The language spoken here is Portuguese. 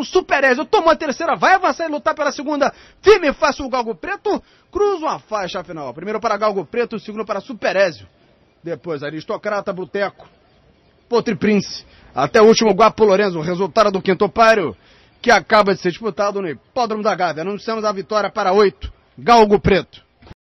o Super tomou a terceira, vai avançar e lutar pela segunda. Firme, fácil o Galgo Preto, cruza uma faixa final. Primeiro para Galgo Preto, segundo para Super Ezio. Depois Aristocrata, Bruteco, Potri Prince. Até o último Guapo Lorenzo, resultado do quinto páreo, que acaba de ser disputado no Hipódromo da Gávea. Anunciamos a vitória para oito, Galgo Preto.